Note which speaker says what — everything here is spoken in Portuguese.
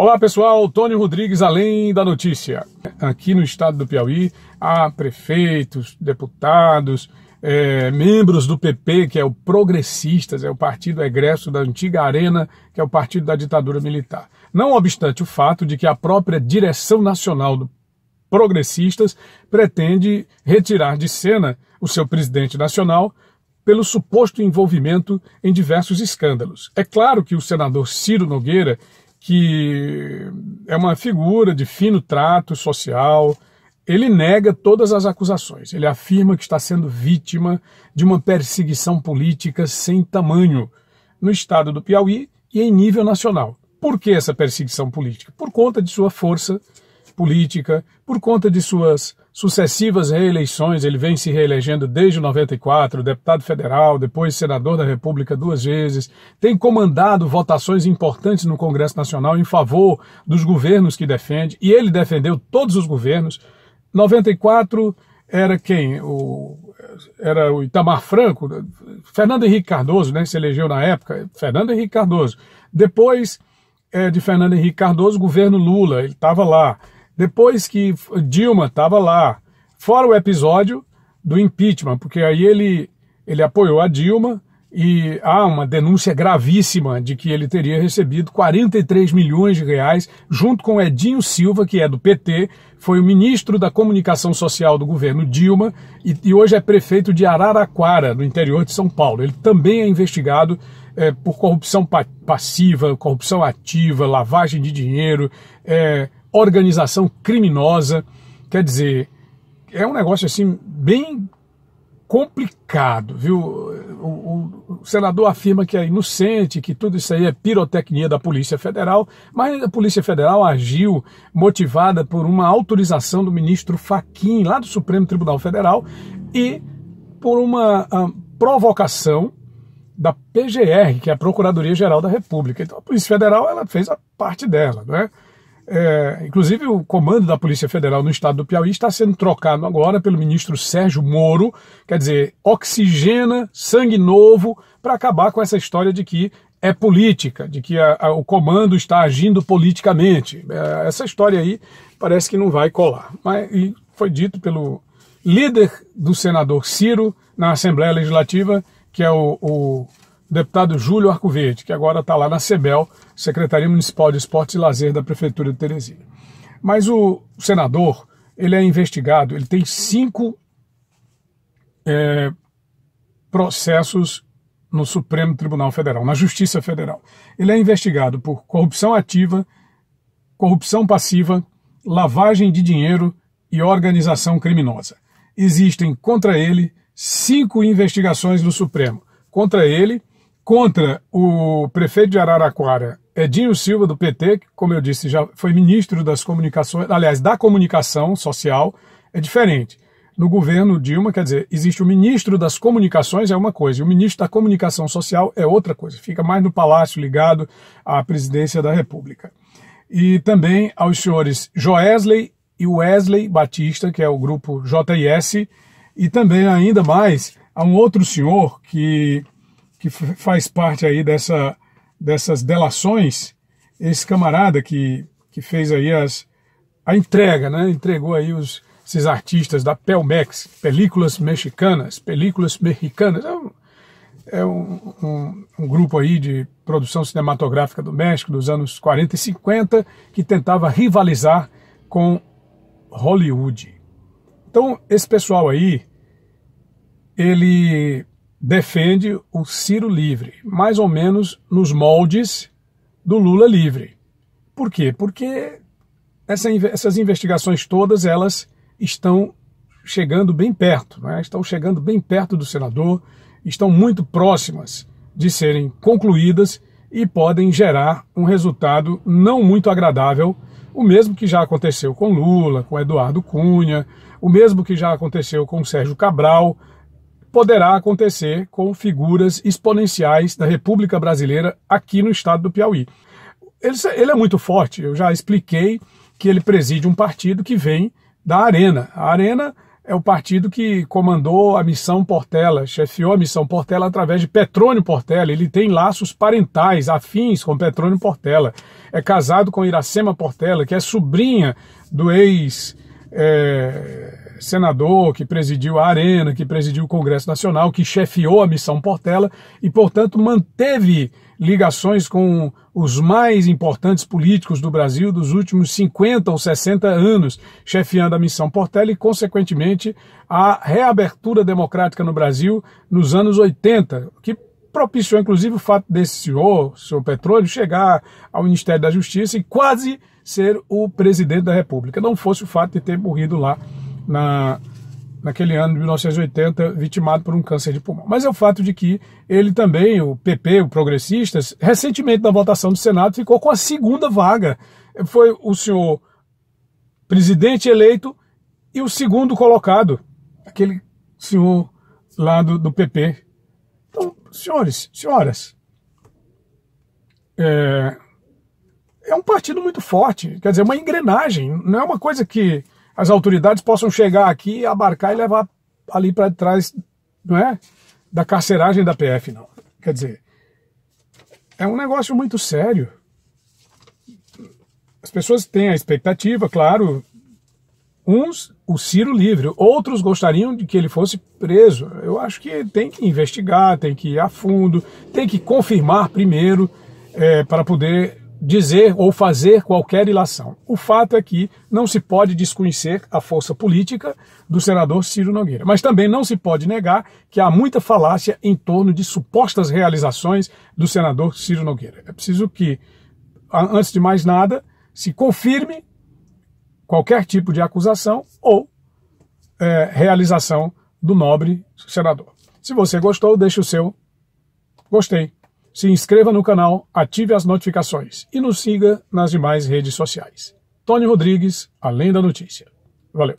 Speaker 1: Olá pessoal, Tony Rodrigues, além da notícia. Aqui no estado do Piauí há prefeitos, deputados, é, membros do PP, que é o Progressistas, é o partido egresso da antiga Arena, que é o partido da ditadura militar. Não obstante o fato de que a própria direção nacional do Progressistas pretende retirar de cena o seu presidente nacional, pelo suposto envolvimento em diversos escândalos. É claro que o senador Ciro Nogueira, que é uma figura de fino trato social. Ele nega todas as acusações. Ele afirma que está sendo vítima de uma perseguição política sem tamanho no estado do Piauí e em nível nacional. Por que essa perseguição política? Por conta de sua força política, por conta de suas sucessivas reeleições, ele vem se reelegendo desde 94, deputado federal, depois senador da República duas vezes, tem comandado votações importantes no Congresso Nacional em favor dos governos que defende, e ele defendeu todos os governos. 94 era quem? O, era o Itamar Franco, Fernando Henrique Cardoso, né, se elegeu na época, Fernando Henrique Cardoso. Depois é, de Fernando Henrique Cardoso, governo Lula, ele estava lá. Depois que Dilma estava lá, fora o episódio do impeachment, porque aí ele, ele apoiou a Dilma e há uma denúncia gravíssima de que ele teria recebido 43 milhões de reais junto com Edinho Silva, que é do PT, foi o ministro da Comunicação Social do governo Dilma e, e hoje é prefeito de Araraquara, no interior de São Paulo. Ele também é investigado é, por corrupção passiva, corrupção ativa, lavagem de dinheiro, é, organização criminosa. Quer dizer, é um negócio assim bem complicado, viu? O, o, o, senador afirma que é inocente, que tudo isso aí é pirotecnia da Polícia Federal, mas a Polícia Federal agiu motivada por uma autorização do ministro Faquim, lá do Supremo Tribunal Federal, e por uma ah, provocação da PGR, que é a Procuradoria Geral da República. Então a Polícia Federal ela fez a parte dela, não é? É, inclusive, o comando da Polícia Federal no estado do Piauí está sendo trocado agora pelo ministro Sérgio Moro. Quer dizer, oxigena sangue novo para acabar com essa história de que é política, de que a, a, o comando está agindo politicamente. É, essa história aí parece que não vai colar. Mas foi dito pelo líder do senador Ciro na Assembleia Legislativa, que é o, o o deputado Júlio Arcoverde, que agora está lá na CEBEL, Secretaria Municipal de Esportes e Lazer da Prefeitura de Teresina. Mas o senador, ele é investigado, ele tem cinco é, processos no Supremo Tribunal Federal, na Justiça Federal. Ele é investigado por corrupção ativa, corrupção passiva, lavagem de dinheiro e organização criminosa. Existem contra ele cinco investigações no Supremo. Contra ele contra o prefeito de Araraquara, Edinho Silva, do PT, que, como eu disse, já foi ministro das comunicações, aliás, da comunicação social, é diferente. No governo Dilma, quer dizer, existe o ministro das comunicações, é uma coisa, e o ministro da comunicação social é outra coisa, fica mais no palácio ligado à presidência da República. E também aos senhores Joesley e Wesley Batista, que é o grupo JIS, e também ainda mais a um outro senhor que que faz parte aí dessa, dessas delações, esse camarada que, que fez aí as, a entrega, né? entregou aí os, esses artistas da Pelmex, películas mexicanas, películas mexicanas, é, um, é um, um, um grupo aí de produção cinematográfica do México dos anos 40 e 50 que tentava rivalizar com Hollywood. Então, esse pessoal aí, ele defende o Ciro livre, mais ou menos nos moldes do Lula livre. Por quê? Porque essa, essas investigações todas elas estão chegando bem perto, né? estão chegando bem perto do senador, estão muito próximas de serem concluídas e podem gerar um resultado não muito agradável, o mesmo que já aconteceu com Lula, com Eduardo Cunha, o mesmo que já aconteceu com Sérgio Cabral, poderá acontecer com figuras exponenciais da República Brasileira aqui no estado do Piauí. Ele, ele, é muito forte, eu já expliquei que ele preside um partido que vem da Arena. A Arena é o partido que comandou a missão Portela, chefiou a missão Portela através de Petrônio Portela. Ele tem laços parentais, afins com Petrônio Portela. É casado com Iracema Portela, que é sobrinha do ex. É senador, que presidiu a Arena, que presidiu o Congresso Nacional, que chefiou a missão Portela e, portanto, manteve ligações com os mais importantes políticos do Brasil dos últimos 50 ou 60 anos, chefiando a missão Portela e, consequentemente, a reabertura democrática no Brasil nos anos 80, que propiciou, inclusive, o fato desse senhor, senhor Petróleo, chegar ao Ministério da Justiça e quase ser o presidente da República. Não fosse o fato de ter morrido lá na, naquele ano de 1980, vitimado por um câncer de pulmão. Mas é o fato de que ele também, o PP, o Progressistas, recentemente na votação do Senado ficou com a segunda vaga. Foi o senhor presidente eleito e o segundo colocado, aquele senhor lá do, do PP. Então, senhores, senhoras, é, é um partido muito forte, quer dizer, uma engrenagem, não é uma coisa que as autoridades possam chegar aqui, abarcar e levar ali para trás, não é? Da carceragem da PF, não. Quer dizer, é um negócio muito sério. As pessoas têm a expectativa, claro. Uns, o Ciro livre, outros gostariam de que ele fosse preso. Eu acho que tem que investigar, tem que ir a fundo, tem que confirmar primeiro é, para poder dizer ou fazer qualquer ilação. O fato é que não se pode desconhecer a força política do senador Ciro Nogueira, mas também não se pode negar que há muita falácia em torno de supostas realizações do senador Ciro Nogueira. É preciso que, antes de mais nada, se confirme qualquer tipo de acusação ou é, realização do nobre senador. Se você gostou, deixe o seu gostei se inscreva no canal, ative as notificações e nos siga nas demais redes sociais. Tony Rodrigues, Além da Notícia. Valeu!